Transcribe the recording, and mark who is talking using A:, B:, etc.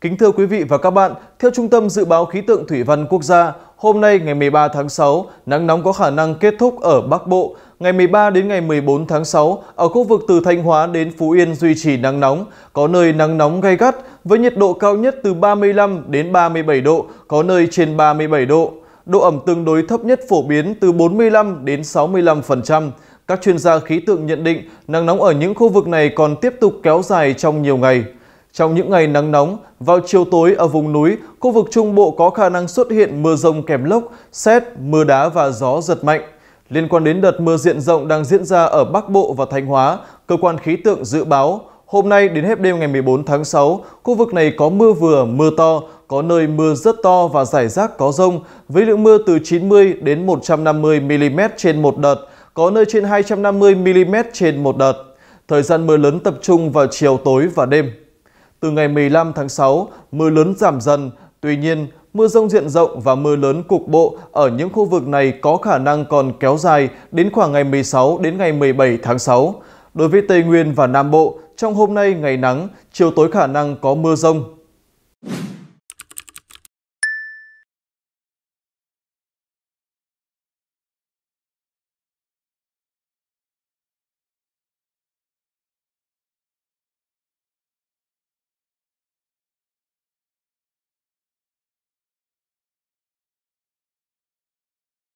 A: Kính thưa quý vị và các bạn, theo Trung tâm Dự báo Khí tượng Thủy văn Quốc gia, hôm nay ngày 13 tháng 6, nắng nóng có khả năng kết thúc ở Bắc Bộ. Ngày 13 đến ngày 14 tháng 6, ở khu vực từ Thanh Hóa đến Phú Yên duy trì nắng nóng, có nơi nắng nóng gay gắt với nhiệt độ cao nhất từ 35 đến 37 độ, có nơi trên 37 độ. Độ ẩm tương đối thấp nhất phổ biến từ 45 đến 65%. Các chuyên gia khí tượng nhận định nắng nóng ở những khu vực này còn tiếp tục kéo dài trong nhiều ngày. Trong những ngày nắng nóng, vào chiều tối ở vùng núi, khu vực Trung Bộ có khả năng xuất hiện mưa rông kèm lốc, xét, mưa đá và gió giật mạnh. Liên quan đến đợt mưa diện rộng đang diễn ra ở Bắc Bộ và Thanh Hóa, cơ quan khí tượng dự báo hôm nay đến hết đêm ngày 14 tháng 6, khu vực này có mưa vừa, mưa to, có nơi mưa rất to và rải rác có rông, với lượng mưa từ 90 đến 150 mm trên một đợt, có nơi trên 250 mm trên một đợt. Thời gian mưa lớn tập trung vào chiều tối và đêm. Từ ngày 15 tháng 6, mưa lớn giảm dần, tuy nhiên mưa rông diện rộng và mưa lớn cục bộ ở những khu vực này có khả năng còn kéo dài đến khoảng ngày 16 đến ngày 17 tháng 6. Đối với Tây Nguyên và Nam Bộ, trong hôm nay ngày nắng, chiều tối khả năng có mưa rông,